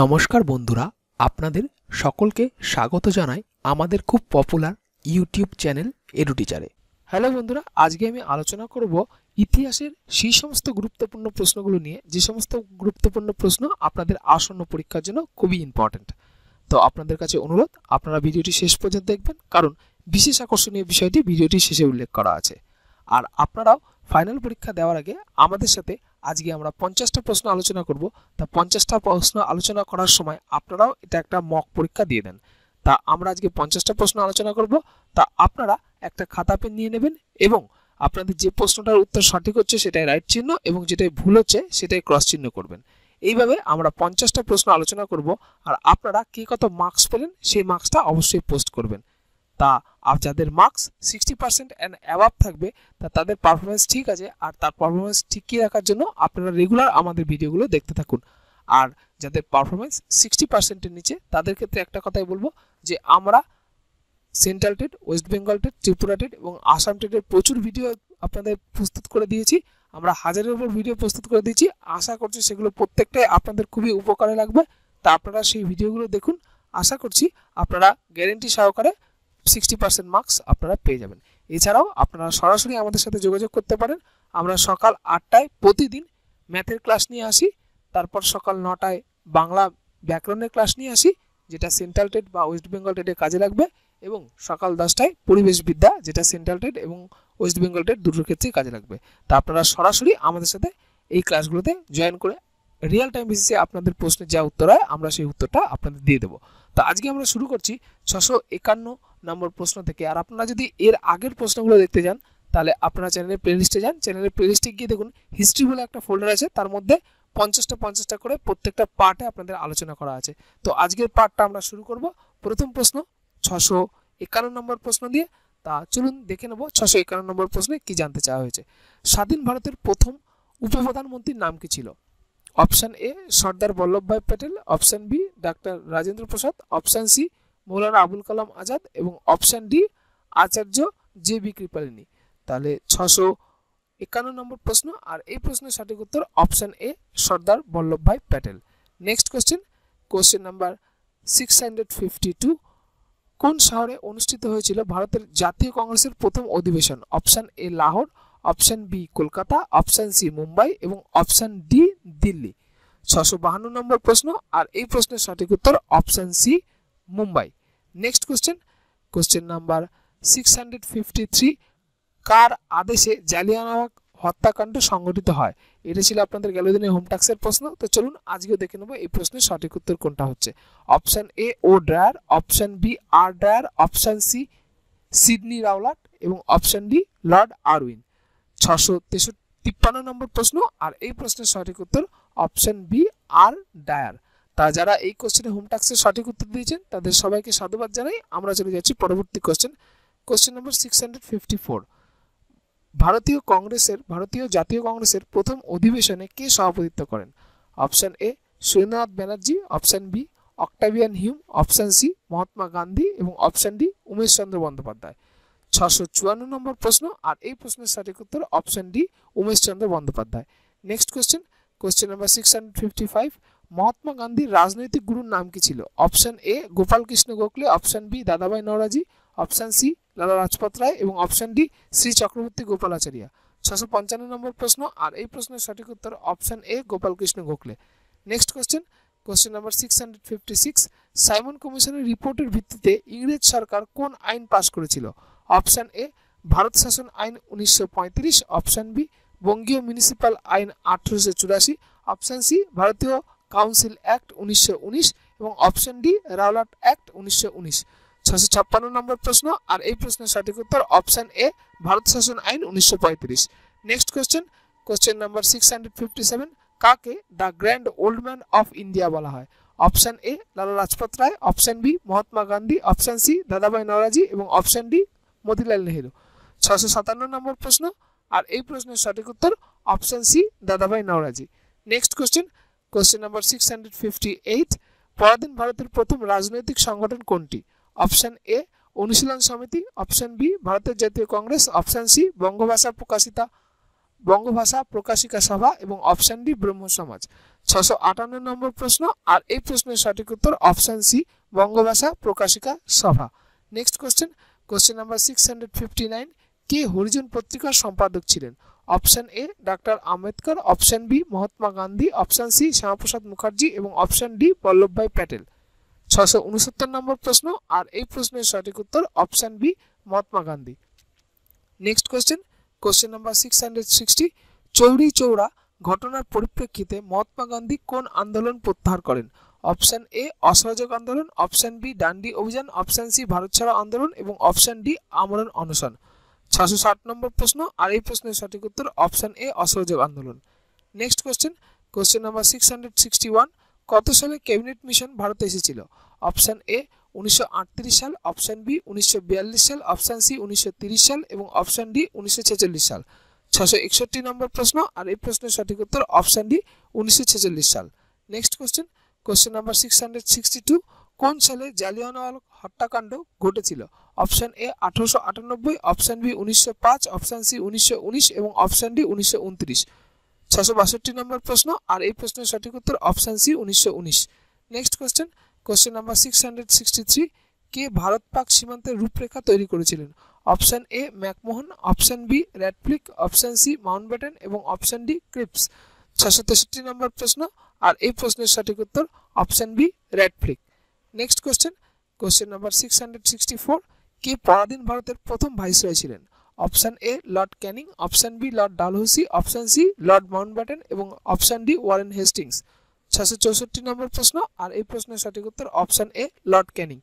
নমস্কার বন্ধুরা আপনাদের সকলকে স্বাগত জানাই আমাদের খুব পপুলার ইউটিউব চ্যানেল এডুটিচারে হ্যালো বন্ধুরা আজকে আমি আলোচনা করব ইতিহাসের সেই সমস্ত গুরুত্বপূর্ণ প্রশ্নগুলো নিয়ে যে সমস্ত গুরুত্বপূর্ণ প্রশ্ন আপনাদের আসন্ন পরীক্ষার জন্য খুবই ইম্পর্ট্যান্ট তো আপনাদের কাছে অনুরোধ আপনারা ভিডিওটি শেষ পর্যন্ত দেখবেন কারণ বিশেষ আকর্ষণীয় বিষয়টি ভিডিওটি শেষে উল্লেখ করা আছে আর আপনারাও ফাইনাল পরীক্ষা দেওয়ার আগে আমাদের সাথে আজকে আমরা পঞ্চাশটা প্রশ্ন আলোচনা করব তা পঞ্চাশটা প্রশ্ন আলোচনা করার সময় আপনারাও এটা একটা মক পরীক্ষা দিয়ে দেন তা আমরা আজকে পঞ্চাশটা প্রশ্ন আলোচনা করব তা আপনারা একটা খাতা পেন নিয়ে নেবেন এবং আপনাদের যে প্রশ্নটার উত্তর সঠিক হচ্ছে সেটাই রাইট চিহ্ন এবং যেটাই ভুল হচ্ছে সেটাই ক্রস চিহ্ন করবেন এইভাবে আমরা পঞ্চাশটা প্রশ্ন আলোচনা করব আর আপনারা কে কত মার্কস পেলেন সেই মার্কসটা অবশ্যই পোস্ট করবেন তা আর যাদের marks sixty percent and above থাকবে তা তাদের পারফরমেন্স ঠিক আছে আর তার পারফরমেন্স ঠিকই রাখার জন্য আপনারা রেগুলার আমাদের ভিডিওগুলো দেখতে থাকুন আর যাদের পারফরমেন্স সিক্সটি পার্সেন্টের নিচে তাদের ক্ষেত্রে একটা কথাই বলবো যে আমরা central TET West Bengal TET Tripura TET এবং আসাম টেটের প্রচুর ভিডিও আপনাদের প্রস্তুত করে দিয়েছি আমরা হাজারের ওপর ভিডিও প্রস্তুত করে দিয়েছি আশা করছি সেগুলো প্রত্যেকটাই আপনাদের খুবই উপকারে লাগবে তা আপনারা সেই ভিডিওগুলো দেখুন আশা করছি আপনারা গ্যারেন্টি সহকারে সিক্সটি পার্সেন্ট মার্কস আপনারা পেয়ে যাবেন এছাড়াও আপনারা সরাসরি আমাদের সাথে যোগাযোগ করতে পারেন আমরা সকাল আটটায় প্রতিদিন ম্যাথের ক্লাস নিয়ে আসি তারপর সকাল নটায় বাংলা ব্যাকরণের ক্লাস নিয়ে আসি যেটা সেন্ট্রাল টেট বা ওয়েস্ট বেঙ্গল টেটে কাজে লাগবে এবং সকাল দশটায় পরিবেশবিদ্যা যেটা সেন্ট্রাল টেট এবং ওয়েস্ট বেঙ্গল টেট দুটোর ক্ষেত্রেই কাজে লাগবে তা আপনারা সরাসরি আমাদের সাথে এই ক্লাসগুলোতে জয়েন করে রিয়েল টাইম বেসিসে আপনাদের প্রশ্নের যা উত্তর হয় আমরা সেই উত্তরটা আপনাদের দিয়ে দেবো তো আজকে আমরা শুরু করছি ছশো একান্ন নম্বর প্রশ্ন থেকে আর আপনারা যদি এর আগের প্রশ্নগুলো দেখতে যান তাহলে আপনারা চ্যানেলের প্লেলিস্টে যান চ্যানেলের প্লেলিস্টে গিয়ে দেখুন হিস্ট্রি বলে একটা ফোল্ডার আছে তার মধ্যে পঞ্চাশটা পঞ্চাশটা করে প্রত্যেকটা পার্টে আপনাদের আলোচনা করা আছে তো আজকের পার্টটা আমরা শুরু করব প্রথম প্রশ্ন ছশো একান্ন নম্বর প্রশ্ন দিয়ে তা চলুন দেখে নেব ছশো একান্ন নম্বর প্রশ্নে কি জানতে চাওয়া হয়েছে স্বাধীন ভারতের প্রথম উপপ্রধানমন্ত্রীর নাম কি ছিল option A Sardar Vallabhbhai Patel option B doctor Rajendra Prasad option C Maulana Abul Kalam Azad এবং option D Acharya J B Kripalani তাহলে ছশো একান্ন নম্বর প্রশ্ন আর এই প্রশ্নের সঠিক উত্তর option A Sardar Vallabhbhai Patel next question question number six hundred fifty two কোন শহরে অনুষ্ঠিত হয়েছিল ভারতের জাতীয় কংগ্রেসের প্রথম অধিবেশন option A Lahore option B Kolkata option C Mumbai এবং অপশান ডি দিল্লি ছশো বাহান্ন নম্বর প্রশ্ন আর এই প্রশ্নের সঠিক উত্তর option C Mumbai next question question number six hundred fifty three কার আদেশে জালিয়ানওয়ালা হত্যাকাণ্ড সংঘটিত হয় এটা ছিল আপনাদের গেল দিনের হোমটাক্সের প্রশ্ন তো চলুন আজকেও দেখে নেব এই প্রশ্নের সঠিক উত্তর কোনটা হচ্ছে option A O Dyer option B R Dyer option C Sydney Rowlatt এবং অপশান ডি লর্ড আরউইন ছশো তেষট্টি তিপ্পান্ন নম্বর প্রশ্ন আর এই প্রশ্নের সঠিক উত্তর অপশান বি আর ডায়ার তা যারা এই কোশ্চেনে হোম টাক্সের সঠিক উত্তর দিয়েছেন তাদের সবাইকে সাধুবাদ জানাই আমরা চলে যাচ্ছি পরবর্তী কোশ্চেন কোশ্চেন নম্বর সিক্স হান্ড্রেড ফিফটি ফোর ভারতীয় কংগ্রেসের ভারতীয় জাতীয় কংগ্রেসের প্রথম অধিবেশনে কে সভাপতিত্ব করেন option A Surendranath Banerjee option B Octavian Hume option C Mahatma Gandhi এবং অপশান ডি উমেশচন্দ্র বন্দ্যোপাধ্যায় ছশো চুয়ান্ন নম্বর প্রশ্ন আর এই প্রশ্নের সঠিক উত্তর option D Umeshchandra Bandyopadhyay next question question নম্বর six hundred fifty five Mahatma গান্ধীর রাজনৈতিক গুরুর নাম কি ছিল option A Gopalkrishna Gokhale option B Dadabhai Naoroji option C Lala Rajpat Rai এবং অপশন ডি শ্রী চক্রবর্তী গোপালাচারিয়া ছশো পঞ্চান্ন নম্বর প্রশ্ন আর এই প্রশ্নের সঠিক উত্তর option A Gopal Krishna Gokhale next question question number six hundred fifty six Simon কমিশনের রিপোর্টের ভিত্তিতে ইংরেজ সরকার কোন আইন পাশ করেছিল অপশন এ ভারত শাসন আইন উনিশশো পঁয়ত্রিশ অপশন বি বঙ্গীয় মিউনিসিপ্যাল আইন আঠারোশো চুরাশি অপশন সি ভারতীয় কাউন্সিল অ্যাক্ট উনিশশো এবং অপশন ডি রাওলাট অ্যাক্ট উনিশশো ছশো ছাপ্পান্ন নম্বর প্রশ্ন আর এই প্রশ্নের সঠিক উত্তর অপশন এ ভারত শাসন আইন উনিশশো next question question number six hundred fifty seven কাকে the grand old man of India বলা হয় option A Lala Lajpat Rai option B Mahatma Gandhi option C Dadabhai Naoroji এবং অপশন ডি মতিলাল নেহেরু ছশো সাতান্ন নম্বর প্রশ্ন আর এই প্রশ্নের সঠিক উত্তর option C Dadabhai Naoroji next question question number six hundred fifty eight পরাধীন ভারতের প্রথম রাজনৈতিক সংগঠন কোনটি অপশান এ অনুশীলন সমিতি অপশান বি ভারতের জাতীয় Congress option C Bangabhasha Prakashita Bangabhasha Prakashika Sabha এবং অপশান ডি ব্রহ্ম সমাজ ছশো আটান্ন নম্বর প্রশ্ন আর এই প্রশ্নের সঠিক উত্তর option C Bangabhasha Prakashika Sabha next question question number six hundred fifty nine কে হরিজন পত্রিকার সম্পাদক ছিলেন option A doctor Ambedkar option B Mahatma Gandhi option C Shyamaprasad Mukherjee এবং অপশন ডি বল্লভভাই প্যাটেল ছশো উনসত্তর নম্বর প্রশ্ন আর এই প্রশ্নের সঠিক উত্তর option B Mahatma Gandhi next question question number six hundred sixty Chauri Chaura ঘটনার পরিপ্রেক্ষিতে মহাত্মা গান্ধী কোন আন্দোলন প্রত্যাহার করেন অপশন এ অসহযোগ আন্দোলন অপশন বি ডান্ডি অভিযান অপশন সি ভারত ছাড়া আন্দোলন এবং অপশন ডি আমরণ অনশন ছশো ষাট নম্বর প্রশ্ন আর এই প্রশ্নের সঠিক উত্তর অপশান এ অসহযোগ আন্দোলন next question question number six hundred sixty one কত সালে ক্যাবিনেট মিশন ভারতে এসেছিল অপশান এ উনিশশো সাল অপশান বি উনিশশো সাল অপশান সি উনিশশো সাল এবং অপশান ডি উনিশশো সাল ছশো একষট্টি নম্বর প্রশ্ন আর এই প্রশ্নের সঠিক উত্তর অপশান ডি উনিশশো সাল next question question number six hundred sixty two কোন সালে জালিয়ানওয়াল হত্যাকাণ্ড ঘটেছিল অপশন এ আঠারোশো আটানব্বই অপশন বি উনিশশো পাঁচ অপশন সি উনিশশো উনিশ এবং অপশন ডি উনিশশো উনত্রিশ ছশো বাষট্টি নম্বর প্রশ্ন আর এই প্রশ্নের সঠিক উত্তর অপশন সি উনিশশো উনিশ next question question number six hundred sixty three কে ভারত পাক সীমান্তের রূপরেখা তৈরি করেছিলেন option A McMahon option B Radcliffe option C Mountbatten এবং অপশন ডি ক্রিপস ছশো তেষট্টি নম্বর প্রশ্ন আর এই প্রশ্নের সঠিক উত্তর option B Radcliffe next question question number six hundred sixty four কে পরাধীন ভারতের প্রথম ভাইসরয় ছিলেন option A Lord Canning option B Lord Dalhousie option C Lord Mountbatten এবং অপশান ডি ওয়ারেন হেস্টিংস ছশো চৌষট্টি নম্বর প্রশ্ন আর এই প্রশ্নের সঠিক উত্তর option A Lord Canning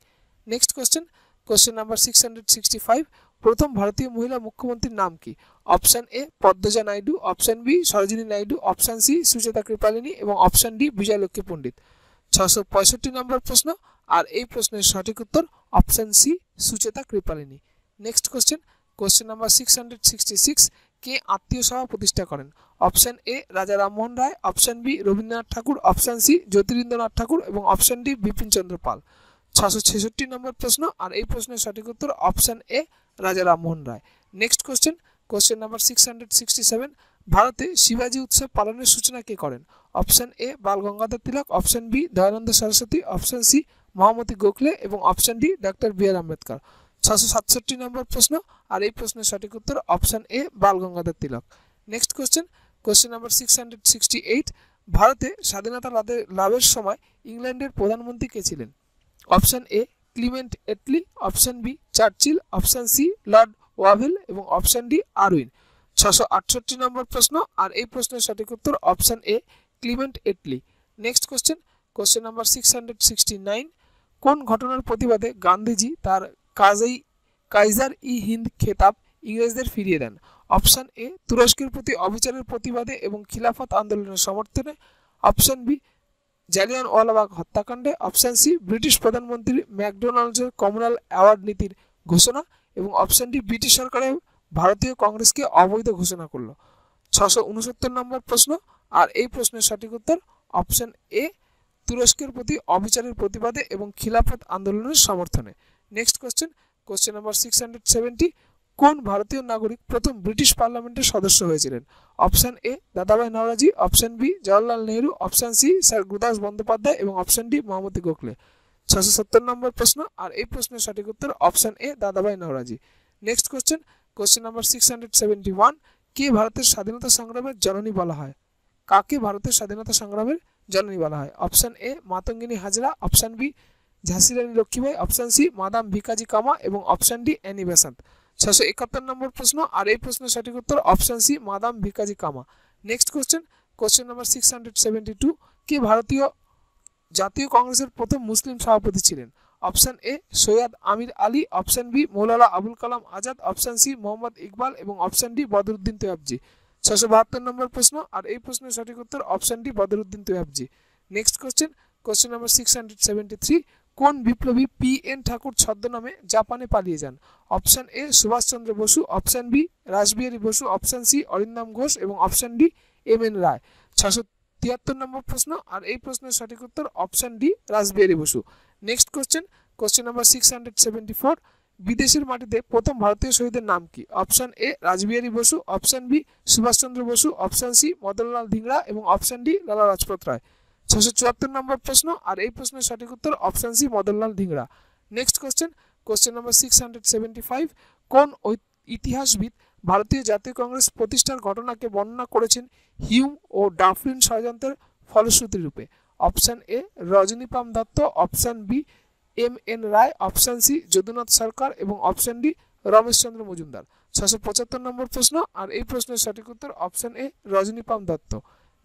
next question question number six hundred sixty five প্রথম ভারতীয় মহিলা মুখ্যমন্ত্রীর নাম কি option A Padmaja Naidu option B Sarojini Naidu option C Sucheta Kripalani এবং অপশান ডি বিজয়লক্ষ্মী পণ্ডিত ছশো পঁয়ষট্টি নম্বর প্রশ্ন আর এই প্রশ্নের সঠিক উত্তর option C Sucheta Kripalani next question question number six hundred sixty six কে আত্মীয় সভা প্রতিষ্ঠা করেন option A Raja Rammohan Roy option B Rabindranath Thakur option C Jyotirindranath Thakur এবং অপশান ডি বিপিনচন্দ্র পাল ছশো ছেষট্টি নম্বর প্রশ্ন আর এই প্রশ্নের সঠিক উত্তর option A Raja Rammohan Roy next question question number six hundred sixty seven ভারতে শিবাজি উৎসব পালনের সূচনা কে করেন option A Bal Gangadhar Tilak option B Dayanand Saraswati option C মহামতি গোখলে এবং option D Doctor B R Ambedkar ছশো সাতষট্টি নম্বর প্রশ্ন আর এই প্রশ্নের সঠিক উত্তর option A Bal Gangadhar Tilak next question question number six hundred sixty eight ভারতে স্বাধীনতা লাভের লাভের সময় ইংল্যান্ডের প্রধানমন্ত্রী কে ছিলেন option A Clement Attlee option B Churchill option C Lord Wavell এবং অপশন ডি আরউইন ছশো আটষট্টি নম্বর প্রশ্ন আর এই প্রশ্নের সঠিক উত্তর option A Clement Attlee next question question number six hundred sixty nine কোন ঘটনার প্রতিবাদে গান্ধীজি তার কাজেই কাইজার ই হিন্দ খেতাব ইংরেজদের ফিরিয়ে দেন অপশান এ তুরস্কের প্রতি অবিচারের প্রতিবাদে এবং খিলাফত আন্দোলনের সমর্থনে অপশান বি ওয়ালাবাগ হত্যাকাণ্ডে অপশান সি ব্রিটিশ প্রধানমন্ত্রী ম্যাকডোনাল্ডসের কমনাল অ্যাওয়ার্ড নীতির ঘোষণা এবং অপশান ডি ব্রিটিশ সরকারের ভারতীয় কংগ্রেসকে অবৈধ ঘোষণা করলো ছশো উনসত্তর নম্বর প্রশ্ন আর এই প্রশ্নের সঠিক উত্তর অপশান এ তুরস্কের প্রতি অবিচারের প্রতিবাদে এবং খিলাফত আন্দোলনের সমর্থনে next question question number six hundred seventy কোন ভারতীয় নাগরিক প্রথম ব্রিটিশ পার্লামেন্টের সদস্য হয়েছিলেন option A Dadabhai Naoroji option B Jawaharlal Nehru option C Sir Gurudas Bandyopadhyay এবং অপশান ডি মহামতি গোখলে ছশো সত্তর নম্বর প্রশ্ন আর এই প্রশ্নের সঠিক উত্তর option A Dadabhai Naoroji next question question number six hundred seventy one কে ভারতের স্বাধীনতা সংগ্রামের জননী বলা হয় কাকে ভারতের স্বাধীনতা সংগ্রামের জননী বলা হয় option A Matangini Hazra option B ঝাঁসি Rani Lakshmibai option C Madame Bhikaji Cama এবং অপশান ডি অ্যানি বেসান্ত ছশো একাত্তর নম্বর প্রশ্ন আর এই প্রশ্নের সঠিক উত্তর option C Madame Bhikaji Cama next question question number six hundred seventy two কে ভারতীয় জাতীয় কংগ্রেসের প্রথম মুসলিম সভাপতি ছিলেন option A Syed Amir Ali option B Maulana Abul Kalam Azad option C Mohammad Iqbal এবং অপশান ডি বদরুদ্দিন তৈয়াবজি ছশো বাহাত্তর নম্বর প্রশ্ন আর এই প্রশ্নের সঠিক উত্তর option D Badruddin Tyabji next question question নম্বর সিক্স হান্ড্রেড সেভেন্টি থ্রি কোন বিপ্লবী পি এন ঠাকুর ছদ্মনামে জাপানে পালিয়ে যান option A Subhas Chandra Basu option B Rashbehari Basu option C Arindam Ghosh এবং option D M N Roy ছশো তিয়াত্তর নম্বর প্রশ্ন আর এই প্রশ্নের সঠিক উত্তর option D Rashbehari Basu next question question নম্বর সিক্স হান্ড্রেড সেভেন্টি ফোর বিদেশের মাটিতে প্রথম ভারতীয় শহীদের নাম কি option A Rajbihari Basu option B Subhas Chandra Basu option C Madanlal Dhingra এবং অপশন ডি লালা লাজপত রায় ছশো চুয়াত্তর নম্বর প্রশ্ন আর এই প্রশ্নের সঠিক উত্তর option C Madanlal Dhingra next question question নম্বর সিক্স হান্ড্রেড সেভেন্টি ফাইভ কোন ইতিহাসবিদ ভারতীয় জাতীয় কংগ্রেস প্রতিষ্ঠার ঘটনাকে বর্ণনা করেছেন হিউম ও ডাফলিন ষড়যন্ত্রের ফলশ্রুতিরূপে option A Rajani Palme Dutt option B M N Roy option C Jadunath Sarkar এবং অপশন ডি রমেশচন্দ্র মজুমদার ছশো পঁচাত্তর নম্বর প্রশ্ন আর এই প্রশ্নের সঠিক উত্তর option A Rajani Palme Dutt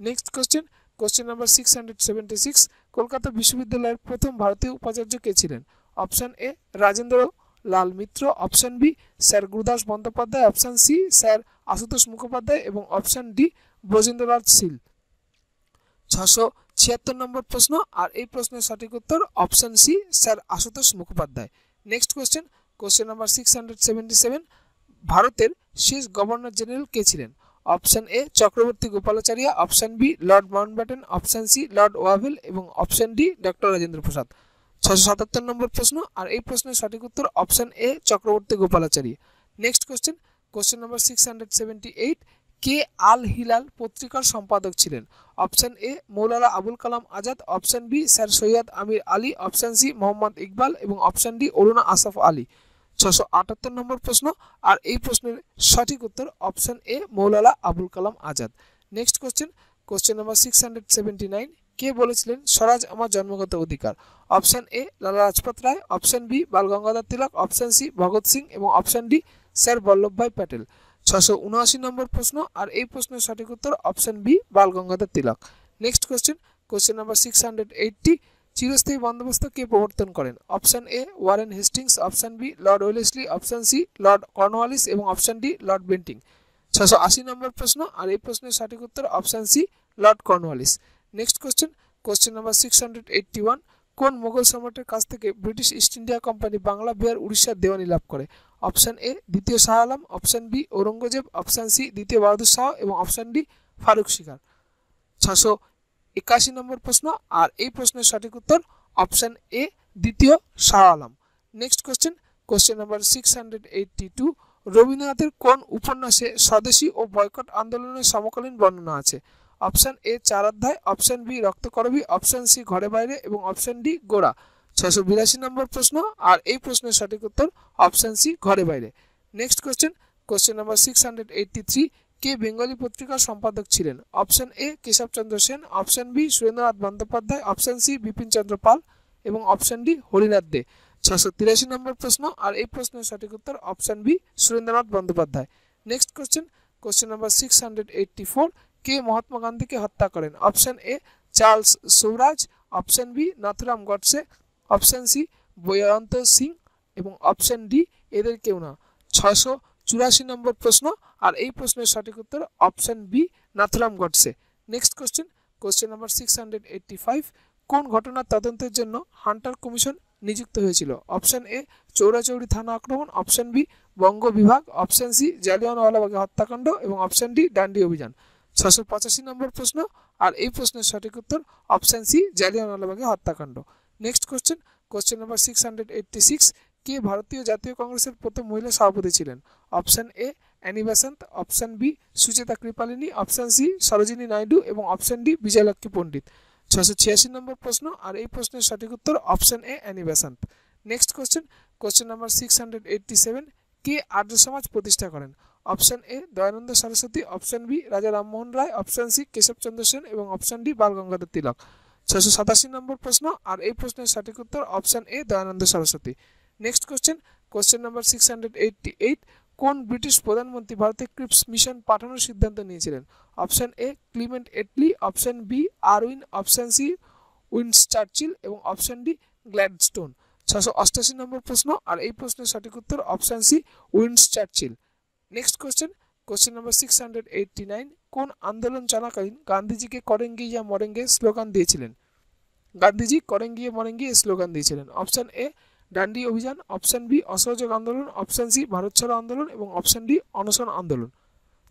next question question number six hundred seventy six Kolkata বিশ্ববিদ্যালয়ের প্রথম ভারতীয় উপাচার্য কে ছিলেন option A Rajendra Lal Mitra option B Sir Gurudas Bandyopadhyay option C Sir Ashutosh Mukhopadhyay এবং অপশন ডি ব্রজেন্দ্রনাথ শীল ছশো ছিয়াত্তর নম্বর প্রশ্ন আর এই প্রশ্নের সঠিক উত্তর option C Sir Ashutosh Mukhopadhyay next question question number six hundred seventy seven ভারতের শেষ গভর্নর জেনারেল কে ছিলেন option A Chakravarti Gopalachariya option B Lord Mount Mountbatten option C Lord Wavell এবং option D Doctor Rajendra Prasad ছশো সাতাত্তর নম্বর প্রশ্ন আর এই প্রশ্নের সঠিক উত্তর option A Chakravarti Gopalachari next question question number six hundred seventy eight কে আল হিলাল পত্রিকার সম্পাদক ছিলেন অপশন এ Maulana Abul Kalam Azad option B Sir Syed Amir Ali option C Mohammad Iqbal এবং অপশন ডি অরুণা আসাফ আলী ছশো আটাত্তর নম্বর প্রশ্ন আর এই প্রশ্নের সঠিক উত্তর option A Maulana Abul Kalam Azad next question question number six hundred seventy nine কে বলেছিলেন স্বরাজ আমার জন্মগত অধিকার option A Lala Lajpat Rai option B Balgangadhar Tilak option C Bhagat Singh এবং option D Sir Vallabhbhai Patel ছশো উনআশি নম্বর প্রশ্ন আর এই প্রশ্নের সঠিক উত্তর option B Balgangadhar Tilak next question question number six hundred eighty চিরস্থায়ী বন্দোবস্ত কে প্রবর্তন করেন option A Warren Hastings option B Lord Wellesley option C Lord Cornwallis এবং অপশন ডি লর্ড বেন্টিং ছশো আশি নম্বর প্রশ্ন আর এই প্রশ্নের সঠিক উত্তর option C Lord Cornwallis next question question number six hundred eighty one কোন মোগল সম্রাটের কাছ থেকে British East India company Bangla Bihar উড়িষ্যার দেওয়ানি লাভ করে অপশান এ দ্বিতীয় Shah Alam option B Aurangzeb option C দ্বিতীয় বাহাদুর শাহ এবং অপশান ডি ফারুক শিকার ছশো একাশি নম্বর প্রশ্ন আর এই প্রশ্নের সঠিক উত্তর অপশান এ দ্বিতীয় Shah Alam next question question number six hundred eighty two রবীন্দ্রনাথের কোন উপন্যাসে স্বদেশী ও বয়কট আন্দোলনের সমকালীন বর্ণনা আছে option A Char Adhyay option B Raktakarabi option C Ghare Baire এবং অপশান ডি গোড়া ছশো বিরাশি নম্বর প্রশ্ন আর এই প্রশ্নের সঠিক উত্তর option C Ghare Baire next question question number six hundred eighty three কে বেঙ্গলি পত্রিকার সম্পাদক ছিলেন option A Keshab Chandra Sen option B Surendranath Bandyopadhyay option C Bipin Chandra Pal এবং অপশন ডি হরিনাথ দে ছশো তিরাশি নম্বর প্রশ্ন আর এই প্রশ্নের সঠিক উত্তর option B Surendranath Bandyopadhyay next question question number six hundred eighty four কে মহাত্মা গান্ধীকে হত্যা করেন option A Charles Sobhraj option B Nathuram Godse option C Beant Singh এবং অপশান ডি এদের কেউ না ছশো চুরাশি নম্বর প্রশ্ন আর এই প্রশ্নের সঠিক উত্তর option B Nathuram Godse next question question number six hundred eighty five কোন ঘটনার তদন্তের জন্য হান্টার কমিশন নিযুক্ত হয়েছিল অপশান এ চৌরাচৌরি থানা আক্রমণ অপশান বি বঙ্গ বিভাগ অপশান সি জালিয়ানওয়ালাবাগে হত্যাকাণ্ড এবং অপশান ডি ডান্ডি অভিযান ছশো পঁচাশি নম্বর প্রশ্ন আর এই প্রশ্নের সঠিক উত্তর অপশান সি জালিয়ানওয়ালাবাগে হত্যাকাণ্ড next question question number six hundred eighty six কে ভারতীয় জাতীয় কংগ্রেসের প্রথম মহিলা সভাপতি ছিলেন option A Annie Besant option B Sucheta Kripalani option C Sarojini Naidu এবং অপশান ডি বিজয়লক্ষ্মী পণ্ডিত ছশো ছিয়াশি নম্বর প্রশ্ন আর এই প্রশ্নের সঠিক উত্তর option A Annie next question question number six hundred eighty seven কে আর্য সমাজ প্রতিষ্ঠা করেন option A Dayanand Saraswati option B Raja Rammohan Roy option C Keshab Chandra Sen এবং অপশান ডি বালগঙ্গাধর তিলক ছয়শো সাতাশি নম্বর প্রশ্ন আর এই প্রশ্নের সঠিক উত্তর option A Dayanand Saraswati next question question number six hundred eighty eight কোন ব্রিটিশ প্রধানমন্ত্রী ভারতে ক্রিপস মিশন পাঠানোর সিদ্ধান্ত নিয়েছিলেন option A Clement Attlee option B Irwin option C Winston Churchill এবং অপশান ডি গ্ল্যাডস্টোন ছশো অষ্টাশি নম্বর প্রশ্ন আর এই প্রশ্নের সঠিক উত্তর option C Winston Churchill next question question number six hundred eighty nine কোন আন্দোলন চলাকালীন গান্ধীজিকে করেঙ্গি ইয়া মরেঙ্গে স্লোগান দিয়েছিলেন গান্ধীজি করেঙ্গি ইয়া মরেঙ্গি স্লোগান দিয়েছিলেন অপশান এ ডান্ডি অভিযান অপশান বি অসহযোগ আন্দোলন অপশান সি ভারত ছাড়ো আন্দোলন এবং অপশান ডি অনশন আন্দোলন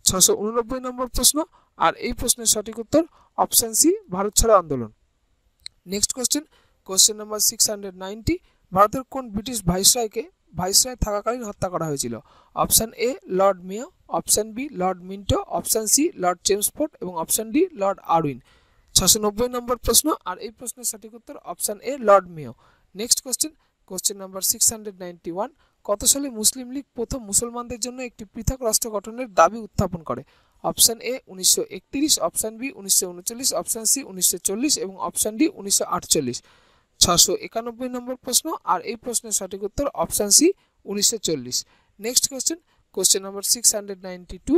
ছশো উননব্বই নম্বর প্রশ্ন আর এই প্রশ্নের সঠিক উত্তর অপশান সি ভারত ছাড়ো আন্দোলন next question question number six hundred ninety ভারতের কোন ব্রিটিশ ভাইসরয়কে ভাইসরয় থাকাকালীন হত্যা করা হয়েছিল option A Lord Mayo option B Lord Minto option C Lord Chelmsford এবং অপশান ডি লর্ড আরউইন ছশো নব্বই নম্বর প্রশ্ন আর এই প্রশ্নের সঠিক উত্তর option A Lord Mayo next question question number six hundred ninety one কত সালে মুসলিম লীগ প্রথম মুসলমানদের জন্য একটি পৃথক রাষ্ট্র গঠনের দাবি উত্থাপন করে অপশান এ উনিশশো একত্রিশ অপশান বি উনিশশো উনচল্লিশ অপশান সি উনিশশো চল্লিশ এবং অপশান ডি উনিশশো আটচল্লিশ ছশো একানব্বই নম্বর প্রশ্ন আর এই প্রশ্নের সঠিক উত্তর অপশান সি উনিশশো চল্লিশ next question question number six hundred ninety two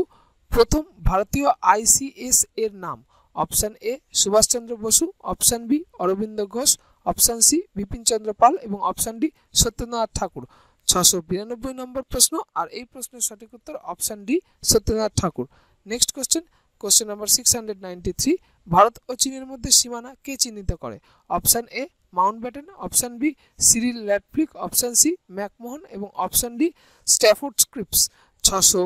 প্রথম ভারতীয় আইসিএস এর নাম option A Subhas Chandra Basu option B Aurobindo Ghosh option C Bipin Chandra Pal এবং অপশান ডি সত্যনাথ ঠাকুর ছশো বিরানব্বই নম্বর প্রশ্ন আর এই প্রশ্নের সঠিক উত্তর option D Satyanath Thakur next question question number six hundred ninety three Bharat ও চীনের মধ্যে সীমানা কে চিহ্নিত করে option A Mountbatten option B Cyril Radcliffe option C McMahon এবং অপশান ডি স্ট্যাফোর্ড স্ক্রিপস ছশো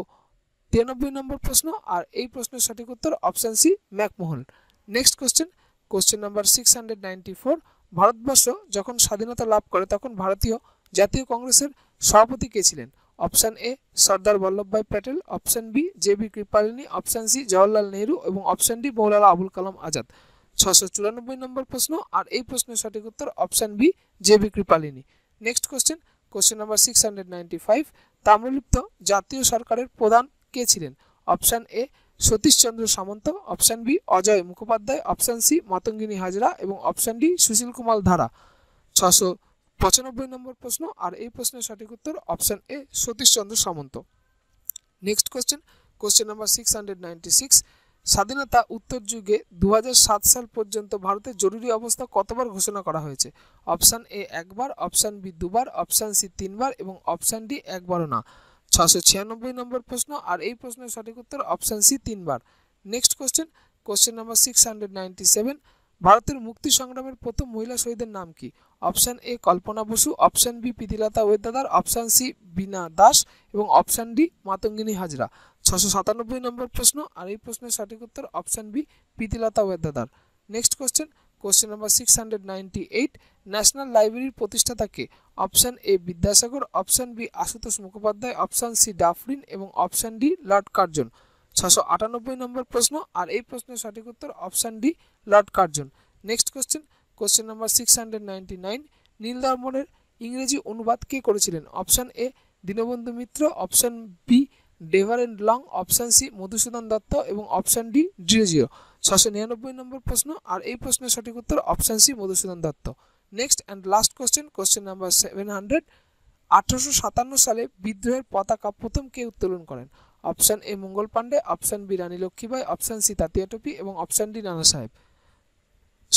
তিরানব্বই নম্বর প্রশ্ন আর এই প্রশ্নের সঠিক উত্তর option C McMahon next question question number six hundred ninety four Bharatvarsha যখন স্বাধীনতা লাভ করে তখন ভারতীয় জাতীয় কংগ্রেসের সভাপতি কে ছিলেন option A Sardar Vallabhbhai Patel option B J B Kripalani option C Jawaharlal Nehru এবং অপশান ডি মৌলানা আবুল কালাম আজাদ ছশো চুরানব্বই নম্বর প্রশ্ন আর এই প্রশ্নের সঠিক উত্তর option B J Kripalani next question question number six hundred ninety five Tamralipta জাতীয় সরকারের প্রধান কে ছিলেন option A Satish Chandra Samanta option B Ajoy Mukhopadhyay option C Matangini Hazra এবং অপশান ডি সুশীল কুমার ধারা ছশো পঁচানব্বই নম্বর প্রশ্ন আর এই প্রশ্নের সঠিক উত্তর option A Satish Chandra Samanta next question question number six hundred ninety six স্বাধীনতা উত্তর যুগে দু সাল পর্যন্ত ভারতে জরুরি অবস্থা কতবার ঘোষণা করা হয়েছে অপশান এ একবার অপশান বি দুবার অপশান সি তিনবার এবং অপশান ডি একবারও না ছশো ছিয়ানব্বই নম্বর প্রশ্ন আর এই প্রশ্নের সঠিক উত্তর অপশান সি তিনবার next question question number six hundred ninety seven ভারতের মুক্তি সংগ্রামের প্রথম মহিলা শহীদের নাম কি option A Kalpana Basu option B Pritilata Waddedar option C Bina Das এবং অপশান ডি মাতঙ্গিনী হাজরা ছশো সাতানব্বই নম্বর প্রশ্ন আর এই প্রশ্নের সঠিক উত্তর option B Pritilata Waddedar next question question number six hundred ninety eight national লাইব্রেরির প্রতিষ্ঠাতাকে option A Vidyasagar option B Ashutosh Mukhopadhyay option C Dufferin এবং অপশান ডি লর্ড কার্জন ছশো আটানব্বই নম্বর প্রশ্ন আর এই প্রশ্নের সঠিক উত্তর option D lord Curzon next question question number six hundred ninety nine নীল দর্মনের ইংরেজি অনুবাদ কে করেছিলেন option A Dinabandhu Mitra option B reverend long option C Madhusudan Dutta এবং অপশান ডি জিরো ছশো নিরানব্বই নম্বর প্রশ্ন আর এই প্রশ্নের সঠিক উত্তর option C Madhusudan Dutta next and last question question number seven hundred আঠারোশো সাতান্ন সালে বিদ্রোহের পতাকা প্রথম কে উত্তোলন করেন option A Mangal Pandey option B Rani Lakshmibai option C Tatya Tope এবং অপশান ডি নানা সাহেব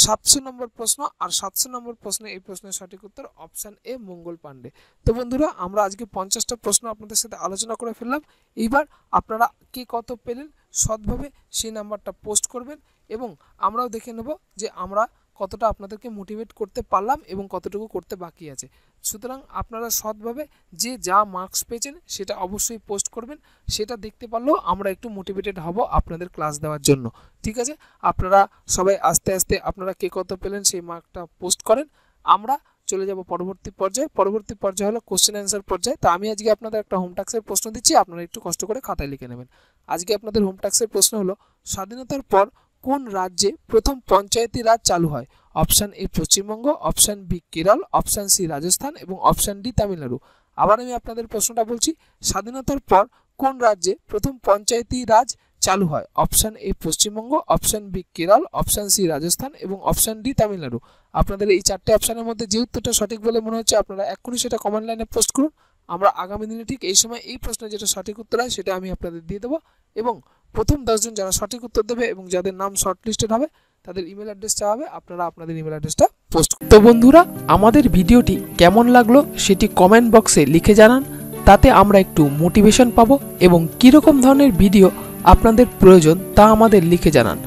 সাতশো নম্বর প্রশ্ন আর সাতশো নম্বর প্রশ্নে এই প্রশ্নের সঠিক উত্তর অপশান এ মঙ্গল পাণ্ডে তো বন্ধুরা আমরা আজকে পঞ্চাশটা প্রশ্ন আপনাদের সাথে আলোচনা করে ফেললাম এইবার আপনারা কে কত পেলেন সৎভাবে সেই নাম্বারটা পোস্ট করবেন এবং আমরাও দেখে নেব যে আমরা কতটা আপনাদেরকে মোটিভেট করতে পারলাম এবং কতটুকু করতে বাকি আছে সুতরাং আপনারা সৎভাবে যে যা মার্কস পেয়েছেন সেটা অবশ্যই পোস্ট করবেন সেটা দেখতে পারলেও আমরা একটু মোটিভেটেড হব আপনাদের ক্লাস দেওয়ার জন্য ঠিক আছে আপনারা সবাই আস্তে আস্তে আপনারা কে কত পেলেন সেই মার্কটা পোস্ট করেন আমরা চলে যাব পরবর্তী পর্যায়ে পরবর্তী পর্যায়ে হলো কোশ্চেন অ্যান্সার পর্যায়ে তা আমি আজকে আপনাদের একটা হোমটাক্সের প্রশ্ন দিচ্ছি আপনারা একটু কষ্ট করে খাতায় লিখে নেবেন আজকে আপনাদের হোমটাক্সের প্রশ্ন হলো স্বাধীনতার পর কোন রাজ্যে প্রথম পঞ্চায়েতি রাজ চালু হয় option A Paschimbanga option B Kerala option C Rajasthan এবং অপশান ডি তামিলনাড়ু আবার আমি আপনাদের প্রশ্নটা বলছি স্বাধীনতার পর কোন রাজ্যে প্রথম পঞ্চায়েতি রাজ চালু হয় option A Paschimbanga option B Kerala option C Rajasthan এবং অপশান ডি তামিলনাড়ু আপনাদের এই চারটে অপশানের মধ্যে যে উত্তরটা সঠিক বলে মনে হচ্ছে আপনারা এক্ষুনি সেটা কমেন্ট লাইনে পোস্ট করুন আমরা আগামী দিনে ঠিক এই সময় এই প্রশ্নের যেটা সঠিক উত্তর হয় সেটা আমি আপনাদের দিয়ে দেবো এবং প্রথম দশজন যারা সঠিক উত্তর দেবে এবং যাদের নাম শর্ট লিস্টেড হবে তাদের ইমেল অ্যাড্রেসটা হবে আপনারা আপনাদের ইমেল অ্যাড্রেসটা পোস্ট তো বন্ধুরা আমাদের ভিডিওটি কেমন লাগলো সেটি কমেন্ট বক্সে লিখে জানান তাতে আমরা একটু মোটিভেশন পাব এবং কীরকম ধরনের ভিডিও আপনাদের প্রয়োজন তা আমাদের লিখে জানান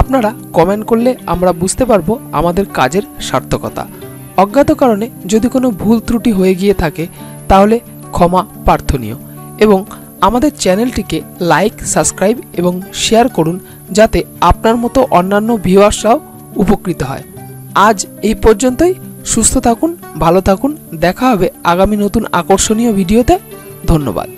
আপনারা কমেন্ট করলে আমরা বুঝতে পারবো আমাদের কাজের সার্থকতা অজ্ঞাত কারণে যদি কোনো ভুল ত্রুটি হয়ে গিয়ে থাকে তাহলে ক্ষমা প্রার্থনীয় এবং আমাদের চ্যানেলটিকে লাইক সাবস্ক্রাইব এবং শেয়ার করুন যাতে আপনার মতো অন্যান্য ভিউয়ার্সরাও উপকৃত হয় আজ এই পর্যন্তই সুস্থ থাকুন ভালো থাকুন দেখা হবে আগামী নতুন আকর্ষণীয় ভিডিওতে ধন্যবাদ